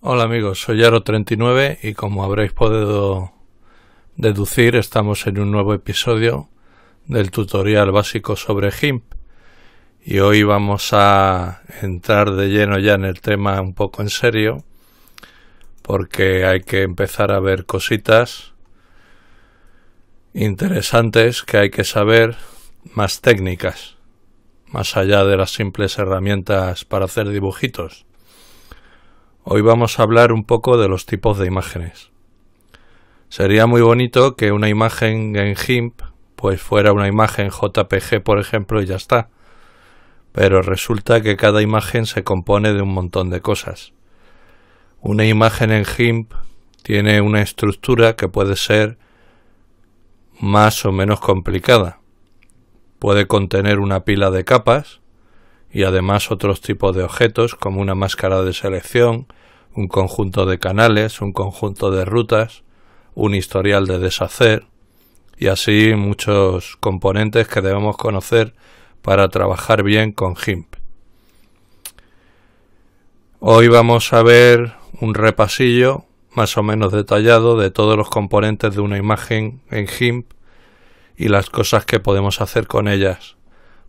Hola amigos, soy Aro39 y como habréis podido deducir estamos en un nuevo episodio del tutorial básico sobre GIMP y hoy vamos a entrar de lleno ya en el tema un poco en serio porque hay que empezar a ver cositas interesantes que hay que saber más técnicas más allá de las simples herramientas para hacer dibujitos Hoy vamos a hablar un poco de los tipos de imágenes. Sería muy bonito que una imagen en GIMP pues fuera una imagen JPG por ejemplo y ya está. Pero resulta que cada imagen se compone de un montón de cosas. Una imagen en GIMP tiene una estructura que puede ser más o menos complicada. Puede contener una pila de capas y además otros tipos de objetos como una máscara de selección, un conjunto de canales, un conjunto de rutas, un historial de deshacer y así muchos componentes que debemos conocer para trabajar bien con GIMP. Hoy vamos a ver un repasillo más o menos detallado de todos los componentes de una imagen en GIMP y las cosas que podemos hacer con ellas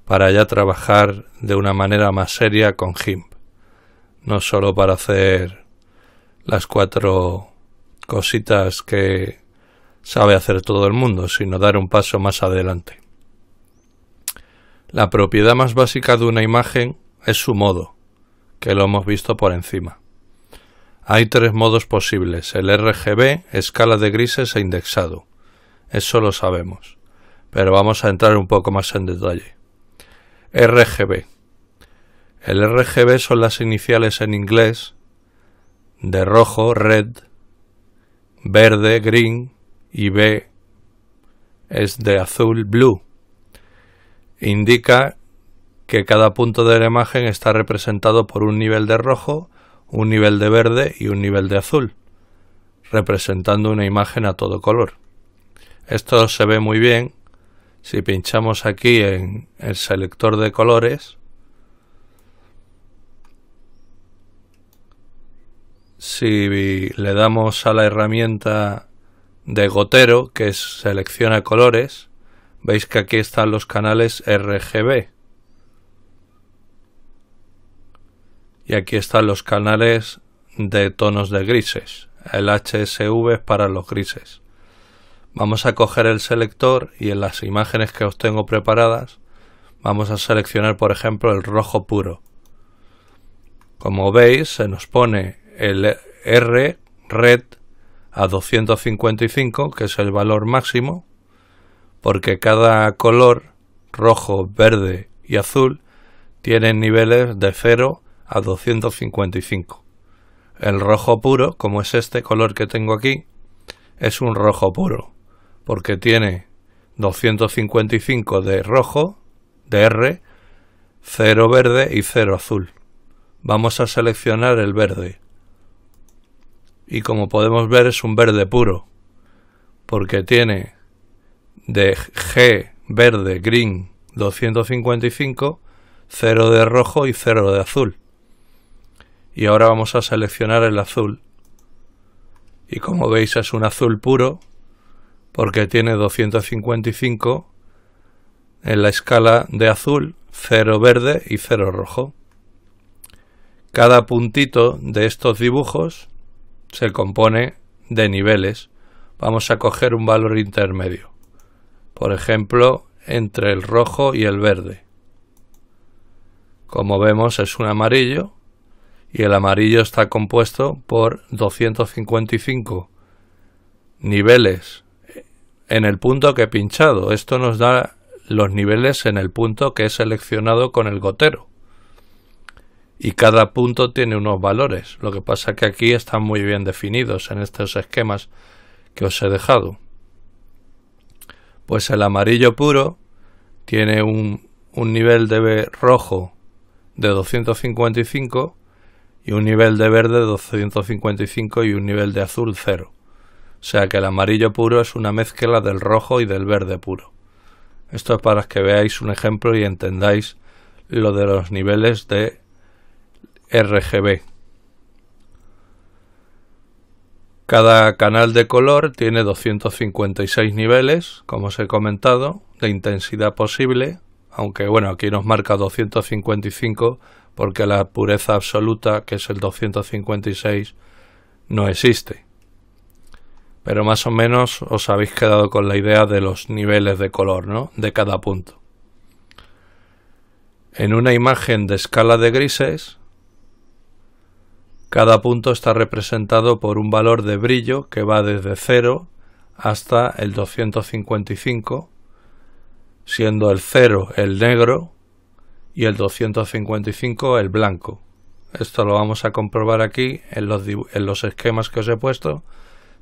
para ya trabajar de una manera más seria con GIMP. No solo para hacer las cuatro cositas que sabe hacer todo el mundo, sino dar un paso más adelante. La propiedad más básica de una imagen es su modo, que lo hemos visto por encima. Hay tres modos posibles, el RGB, escala de grises e indexado. Eso lo sabemos, pero vamos a entrar un poco más en detalle. RGB. El RGB son las iniciales en inglés de rojo, red, verde, green y B es de azul, blue. Indica que cada punto de la imagen está representado por un nivel de rojo, un nivel de verde y un nivel de azul, representando una imagen a todo color. Esto se ve muy bien si pinchamos aquí en el selector de colores si le damos a la herramienta de gotero, que selecciona colores, veis que aquí están los canales RGB. Y aquí están los canales de tonos de grises. El HSV es para los grises. Vamos a coger el selector y en las imágenes que os tengo preparadas vamos a seleccionar por ejemplo el rojo puro. Como veis se nos pone el R red a 255, que es el valor máximo, porque cada color, rojo, verde y azul, tienen niveles de 0 a 255. El rojo puro, como es este color que tengo aquí, es un rojo puro, porque tiene 255 de rojo, de R, 0 verde y 0 azul. Vamos a seleccionar el verde y como podemos ver es un verde puro, porque tiene de G verde, green, 255, 0 de rojo y 0 de azul. Y ahora vamos a seleccionar el azul. Y como veis es un azul puro porque tiene 255 en la escala de azul, 0 verde y 0 rojo. Cada puntito de estos dibujos se compone de niveles, vamos a coger un valor intermedio. Por ejemplo, entre el rojo y el verde. Como vemos es un amarillo y el amarillo está compuesto por 255 niveles en el punto que he pinchado. Esto nos da los niveles en el punto que he seleccionado con el gotero y cada punto tiene unos valores. Lo que pasa que aquí están muy bien definidos en estos esquemas que os he dejado. Pues el amarillo puro tiene un, nivel de rojo de 255 y un nivel de verde de 255 y un nivel de azul 0. O sea que el amarillo puro es una mezcla del rojo y del verde puro. Esto es para que veáis un ejemplo y entendáis lo de los niveles de RGB. Cada canal de color tiene 256 niveles, como os he comentado, de intensidad posible, aunque bueno, aquí nos marca 255 porque la pureza absoluta, que es el 256, no existe. Pero más o menos os habéis quedado con la idea de los niveles de color, ¿no? De cada punto. En una imagen de escala de grises, cada punto está representado por un valor de brillo que va desde 0 hasta el 255, siendo el 0 el negro y el 255 el blanco. Esto lo vamos a comprobar aquí en los, esquemas que os he puesto,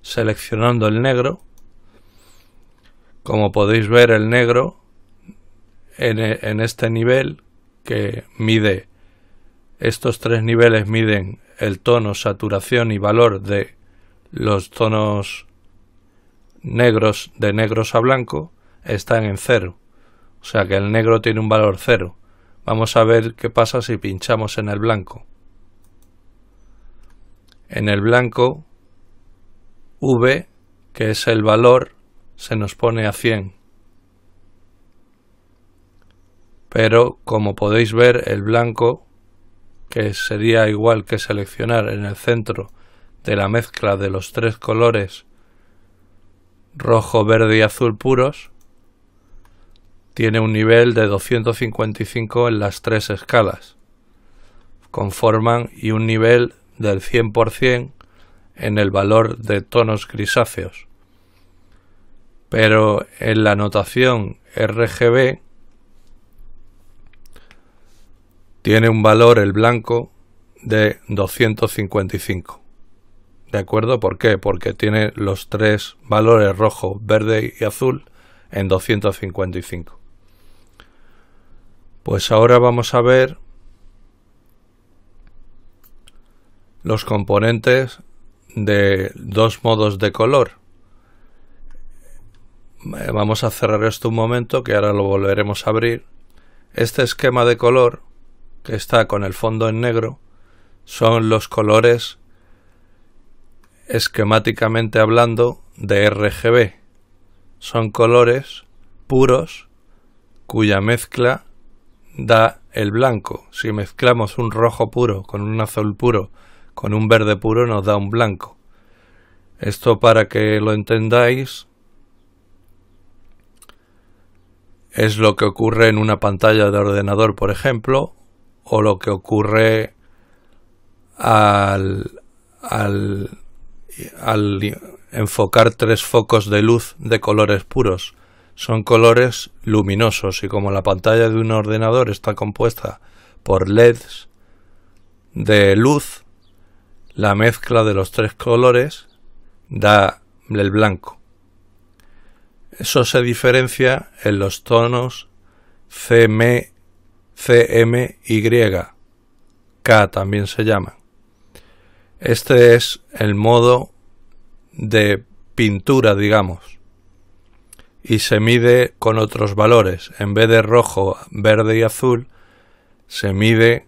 seleccionando el negro. Como podéis ver, el negro en e, este nivel que mide, estos tres niveles miden el tono, saturación y valor de los tonos negros de negros a blanco están en cero. O sea que el negro tiene un valor cero. Vamos a ver qué pasa si pinchamos en el blanco. En el blanco, V, que es el valor, se nos pone a 100. Pero como podéis ver, el blanco que sería igual que seleccionar en el centro de la mezcla de los tres colores rojo, verde y azul puros, tiene un nivel de 255 en las tres escalas. Conforman y un nivel del 100% en el valor de tonos grisáceos. Pero en la notación RGB tiene un valor el blanco de 255. ¿De acuerdo? ¿Por qué? Porque tiene los tres valores rojo, verde y azul en 255. Pues ahora vamos a ver los componentes de dos modos de color. Eh, vamos a cerrar esto un momento, que ahora lo volveremos a abrir. Este esquema de color que está con el fondo en negro son los colores esquemáticamente hablando de RGB. Son colores puros cuya mezcla da el blanco. Si mezclamos un rojo puro con un azul puro con un verde puro nos da un blanco. Esto para que lo entendáis es lo que ocurre en una pantalla de ordenador, por ejemplo, o lo que ocurre al, enfocar tres focos de luz de colores puros. Son colores luminosos y como la pantalla de un ordenador está compuesta por LEDs de luz, la mezcla de los tres colores da el blanco. Eso se diferencia en los tonos CM CMY, K también se llama. Este es el modo de pintura, digamos, y se mide con otros valores. En vez de rojo, verde y azul, se mide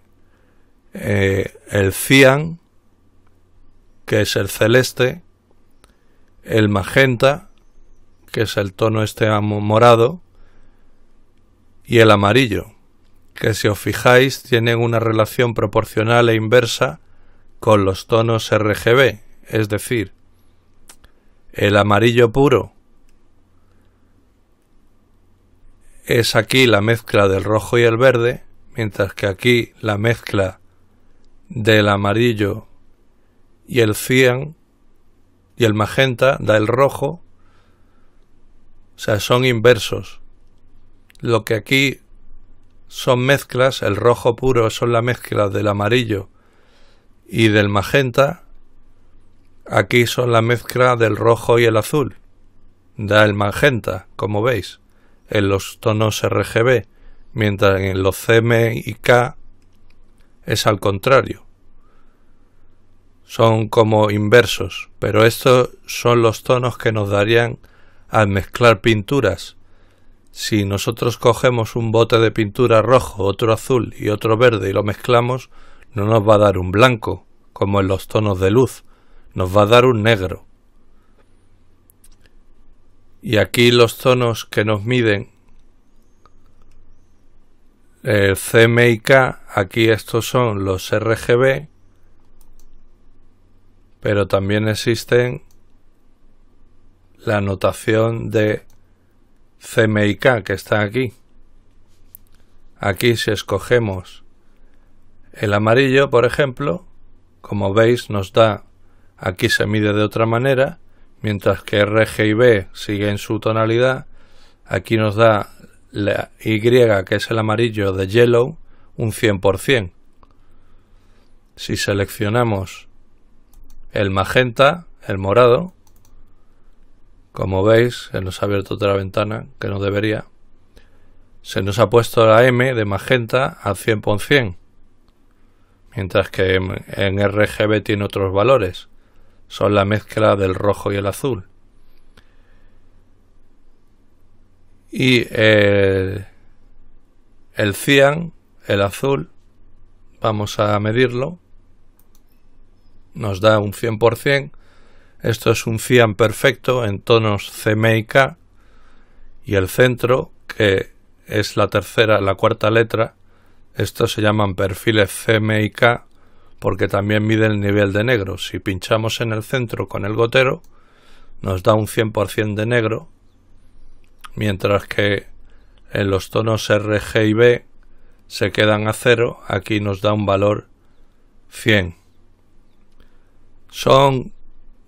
eh, el cian, que es el celeste, el magenta, que es el tono este morado, y el amarillo, que si os fijáis tienen una relación proporcional e inversa con los tonos RGB, es decir, el amarillo puro es aquí la mezcla del rojo y el verde, mientras que aquí la mezcla del amarillo y el cian y el magenta da el rojo, o sea, son inversos. Lo que aquí son mezclas, el rojo puro son la mezcla del amarillo y del magenta, aquí son la mezcla del rojo y el azul, da el magenta, como veis, en los tonos RGB, mientras en los CM y K es al contrario. Son como inversos, pero estos son los tonos que nos darían al mezclar pinturas si nosotros cogemos un bote de pintura rojo, otro azul y otro verde y lo mezclamos, no nos va a dar un blanco, como en los tonos de luz, nos va a dar un negro. Y aquí los tonos que nos miden el K, aquí estos son los RGB, pero también existen la notación de CMYK que está aquí. Aquí si escogemos el amarillo, por ejemplo, como veis nos da, aquí se mide de otra manera, mientras que y sigue en su tonalidad, aquí nos da la Y, que es el amarillo de yellow, un 100%. Si seleccionamos el magenta, el morado, como veis, se nos ha abierto otra ventana que no debería. Se nos ha puesto la M de magenta al 100%, mientras que en RGB tiene otros valores. Son la mezcla del rojo y el azul. Y eh, el, el cian, el azul, vamos a medirlo, nos da un 100%, esto es un cian perfecto en tonos CM y K y el centro, que es la tercera, la cuarta letra, estos se llaman perfiles CM K porque también mide el nivel de negro. Si pinchamos en el centro con el gotero, nos da un 100% de negro, mientras que en los tonos G y B se quedan a cero, aquí nos da un valor 100. Son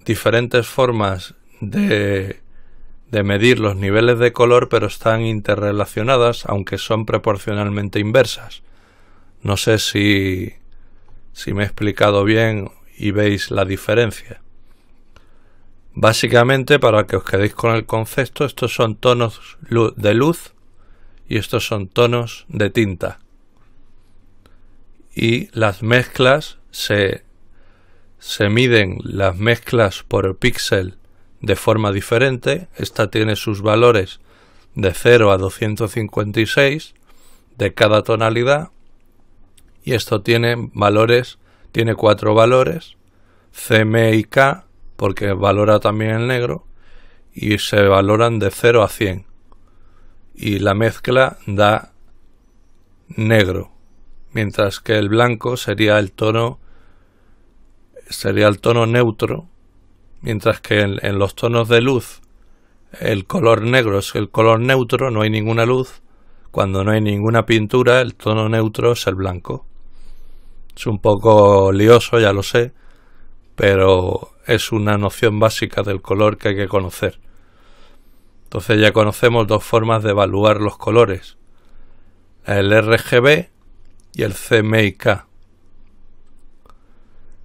diferentes formas de, medir los niveles de color, pero están interrelacionadas, aunque son proporcionalmente inversas. No sé si, si me he explicado bien y veis la diferencia. Básicamente, para que os quedéis con el concepto, estos son tonos de luz y estos son tonos de tinta. Y las mezclas se se miden las mezclas por píxel de forma diferente. Esta tiene sus valores de 0 a 256 de cada tonalidad. Y esto tiene valores, tiene cuatro valores, C, M y K, porque valora también el negro, y se valoran de 0 a 100. Y la mezcla da negro, mientras que el blanco sería el tono sería el tono neutro, mientras que en, los tonos de luz el color negro es el color neutro, no hay ninguna luz. Cuando no hay ninguna pintura, el tono neutro es el blanco. Es un poco lioso, ya lo sé, pero es una noción básica del color que hay que conocer. Entonces ya conocemos dos formas de evaluar los colores, el RGB y el CMYK.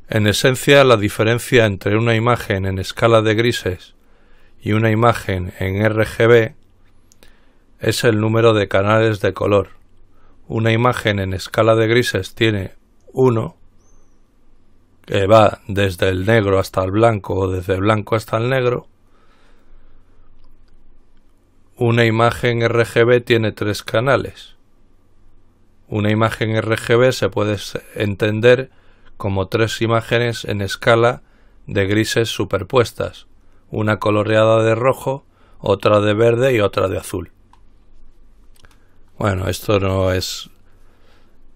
En esencia, la diferencia entre una imagen en escala de grises y una imagen en RGB es el número de canales de color. Una imagen en escala de grises tiene uno, que va desde el negro hasta el blanco o desde el blanco hasta el negro. Una imagen RGB tiene tres canales. Una imagen RGB se puede entender como tres imágenes en escala de grises superpuestas, una coloreada de rojo, otra de verde y otra de azul. Bueno, esto no es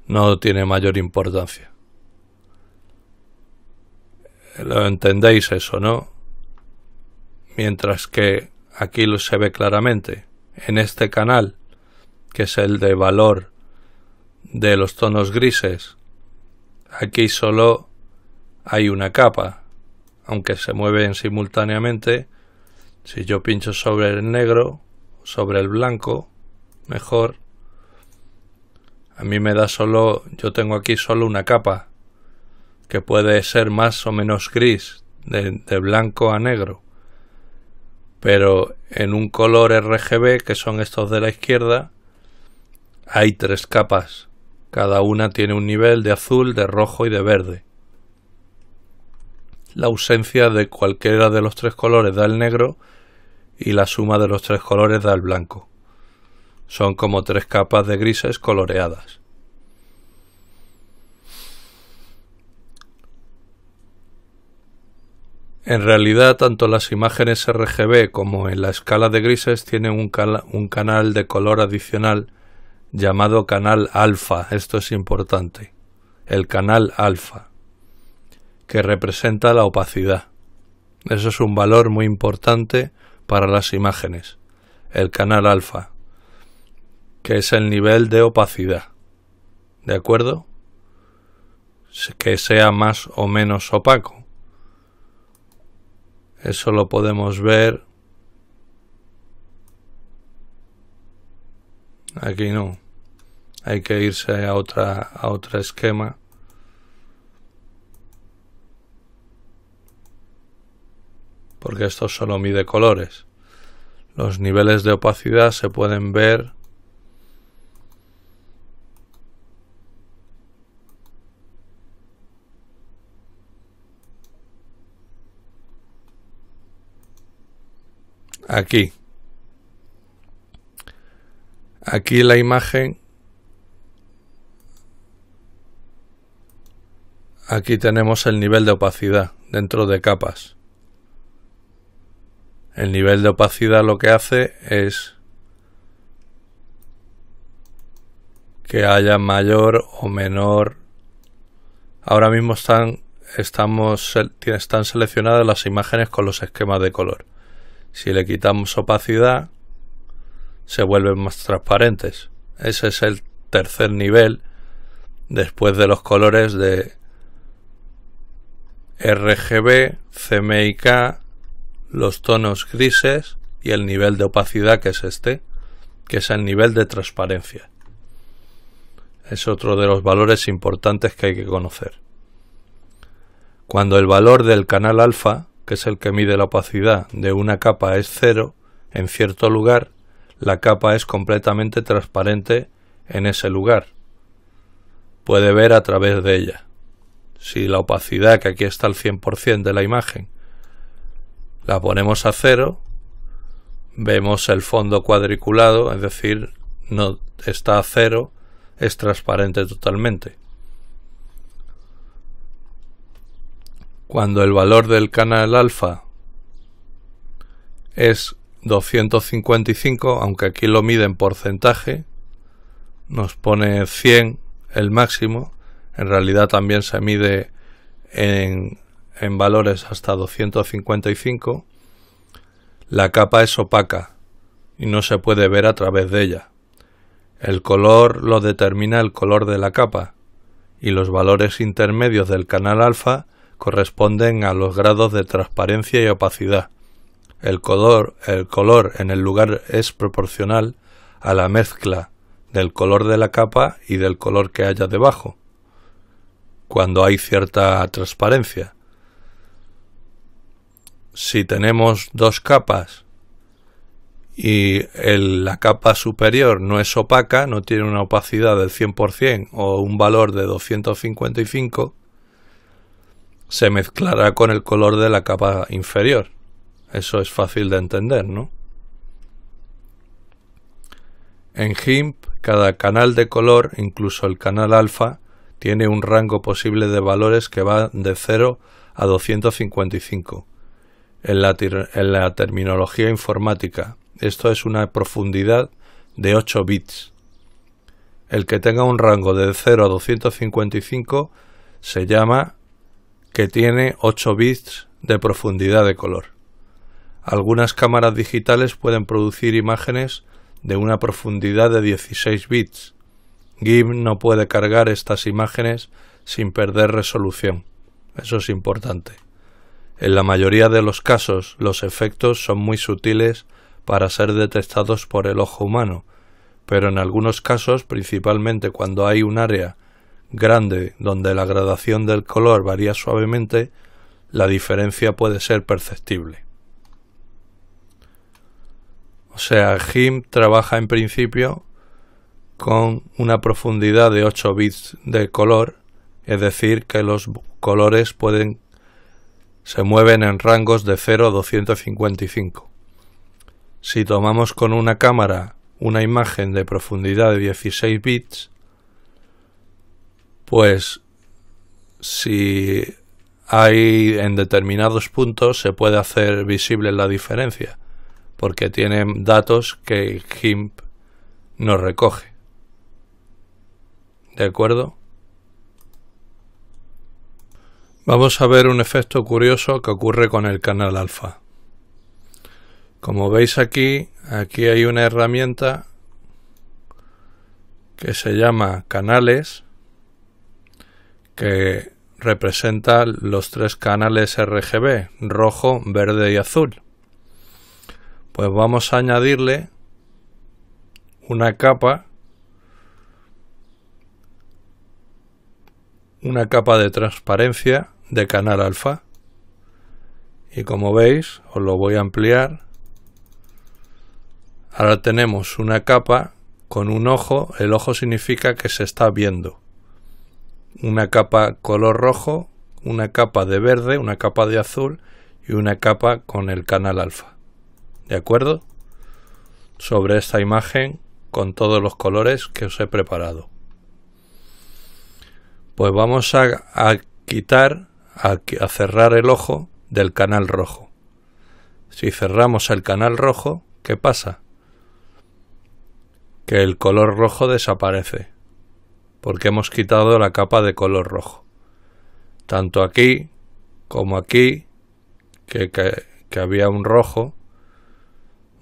no tiene mayor importancia. Lo entendéis eso, ¿no? Mientras que aquí lo se ve claramente en este canal, que es el de valor de los tonos grises aquí solo hay una capa, aunque se mueven simultáneamente. Si yo pincho sobre el negro, sobre el blanco, mejor. A mí me da solo, yo tengo aquí solo una capa, que puede ser más o menos gris, de, blanco a negro. Pero en un color RGB, que son estos de la izquierda, hay tres capas cada una tiene un nivel de azul, de rojo y de verde. La ausencia de cualquiera de los tres colores da el negro y la suma de los tres colores da el blanco. Son como tres capas de grises coloreadas. En realidad, tanto las imágenes RGB como en la escala de grises tienen un, un canal de color adicional llamado canal alfa, esto es importante, el canal alfa, que representa la opacidad. Eso es un valor muy importante para las imágenes, el canal alfa, que es el nivel de opacidad. ¿De acuerdo? Que sea más o menos opaco. Eso lo podemos ver Aquí no. Hay que irse a otra a otro esquema. Porque esto solo mide colores. Los niveles de opacidad se pueden ver aquí. Aquí la imagen. Aquí tenemos el nivel de opacidad dentro de capas. El nivel de opacidad lo que hace es que haya mayor o menor. Ahora mismo están, estamos, están seleccionadas las imágenes con los esquemas de color. Si le quitamos opacidad, se vuelven más transparentes. Ese es el tercer nivel después de los colores de RGB, CMYK, los tonos grises y el nivel de opacidad que es este, que es el nivel de transparencia. Es otro de los valores importantes que hay que conocer. Cuando el valor del canal alfa, que es el que mide la opacidad de una capa, es cero en cierto lugar, la capa es completamente transparente en ese lugar. Puede ver a través de ella. Si la opacidad, que aquí está al 100% de la imagen, la ponemos a cero, vemos el fondo cuadriculado, es decir, no está a cero, es transparente totalmente. Cuando el valor del canal alfa es 255, aunque aquí lo mide en porcentaje, nos pone 100 el máximo, en realidad también se mide en, en valores hasta 255, la capa es opaca y no se puede ver a través de ella. El color lo determina el color de la capa y los valores intermedios del canal alfa corresponden a los grados de transparencia y opacidad el color, el color en el lugar es proporcional a la mezcla del color de la capa y del color que haya debajo, cuando hay cierta transparencia. Si tenemos dos capas y la capa superior no es opaca, no tiene una opacidad del 100% o un valor de 255, se mezclará con el color de la capa inferior. Eso es fácil de entender, ¿no? En GIMP, cada canal de color, incluso el canal alfa, tiene un rango posible de valores que va de 0 a 255. En la, terminología informática, esto es una profundidad de 8 bits. El que tenga un rango de 0 a 255 se llama que tiene 8 bits de profundidad de color. Algunas cámaras digitales pueden producir imágenes de una profundidad de 16 bits. GIMP no puede cargar estas imágenes sin perder resolución. Eso es importante. En la mayoría de los casos, los efectos son muy sutiles para ser detectados por el ojo humano, pero en algunos casos, principalmente cuando hay un área grande donde la gradación del color varía suavemente, la diferencia puede ser perceptible sea, GIMP trabaja en principio con una profundidad de 8 bits de color, es decir, que los colores pueden se mueven en rangos de 0 a 255. Si tomamos con una cámara una imagen de profundidad de 16 bits, pues si hay en determinados puntos se puede hacer visible la diferencia porque tienen datos que GIMP nos recoge. ¿De acuerdo? Vamos a ver un efecto curioso que ocurre con el canal alfa. Como veis aquí, aquí hay una herramienta que se llama canales que representa los tres canales RGB, rojo, verde y azul pues vamos a añadirle una capa una capa de transparencia de canal alfa y como veis os lo voy a ampliar ahora tenemos una capa con un ojo el ojo significa que se está viendo una capa color rojo una capa de verde una capa de azul y una capa con el canal alfa ¿de acuerdo? Sobre esta imagen con todos los colores que os he preparado. Pues vamos a, quitar, a, cerrar el ojo del canal rojo. Si cerramos el canal rojo, ¿qué pasa? Que el color rojo desaparece, porque hemos quitado la capa de color rojo. Tanto aquí como aquí, que había un rojo,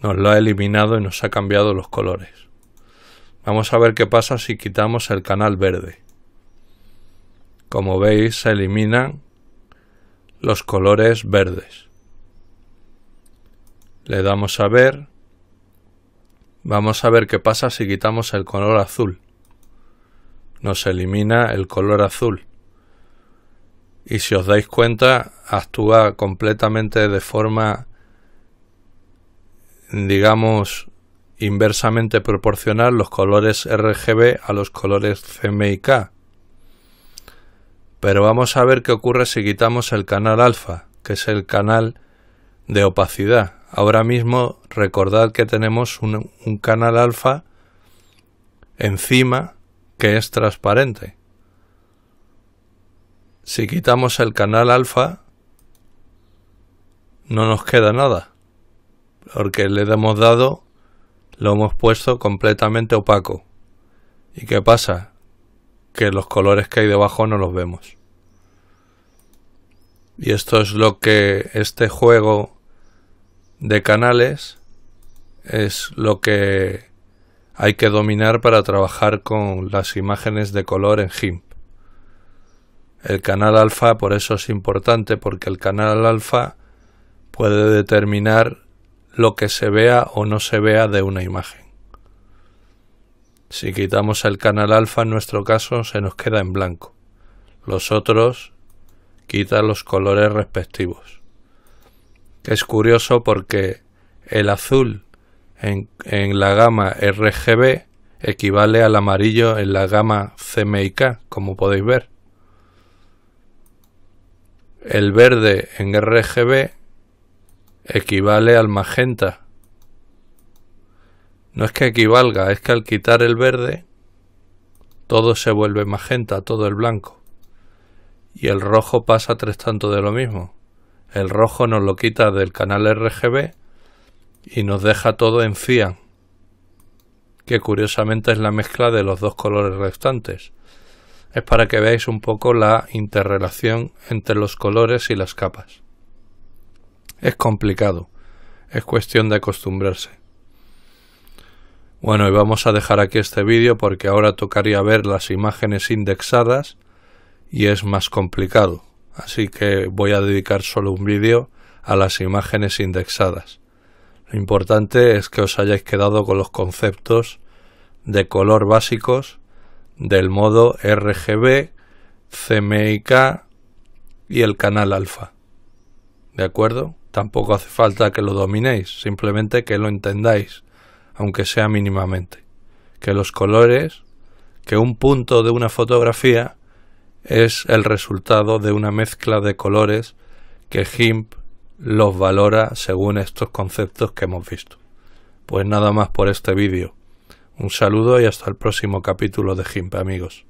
nos lo ha eliminado y nos ha cambiado los colores. Vamos a ver qué pasa si quitamos el canal verde. Como veis se eliminan los colores verdes. Le damos a ver. Vamos a ver qué pasa si quitamos el color azul. Nos elimina el color azul. Y si os dais cuenta, actúa completamente de forma digamos, inversamente proporcional los colores RGB a los colores CMYK. Pero vamos a ver qué ocurre si quitamos el canal alfa, que es el canal de opacidad. Ahora mismo recordad que tenemos un, un canal alfa encima que es transparente. Si quitamos el canal alfa, no nos queda nada porque le hemos dado lo hemos puesto completamente opaco. ¿Y qué pasa? Que los colores que hay debajo no los vemos. Y esto es lo que este juego de canales es lo que hay que dominar para trabajar con las imágenes de color en GIMP. El canal alfa por eso es importante porque el canal alfa puede determinar lo que se vea o no se vea de una imagen. Si quitamos el canal alfa en nuestro caso se nos queda en blanco. Los otros quitan los colores respectivos. Es curioso porque el azul en, la gama RGB equivale al amarillo en la gama CMYK, como podéis ver. El verde en RGB equivale al magenta. No es que equivalga, es que al quitar el verde, todo se vuelve magenta, todo el blanco. Y el rojo pasa tres tanto de lo mismo. El rojo nos lo quita del canal RGB y nos deja todo en cian, que curiosamente es la mezcla de los dos colores restantes. Es para que veáis un poco la interrelación entre los colores y las capas. Es complicado. Es cuestión de acostumbrarse. Bueno, y vamos a dejar aquí este vídeo porque ahora tocaría ver las imágenes indexadas y es más complicado. Así que voy a dedicar solo un vídeo a las imágenes indexadas. Lo importante es que os hayáis quedado con los conceptos de color básicos del modo RGB, CMYK y el canal alfa. ¿De acuerdo? Tampoco hace falta que lo dominéis, simplemente que lo entendáis, aunque sea mínimamente. Que los colores, que un punto de una fotografía es el resultado de una mezcla de colores que GIMP los valora según estos conceptos que hemos visto. Pues nada más por este vídeo. Un saludo y hasta el próximo capítulo de GIMP amigos.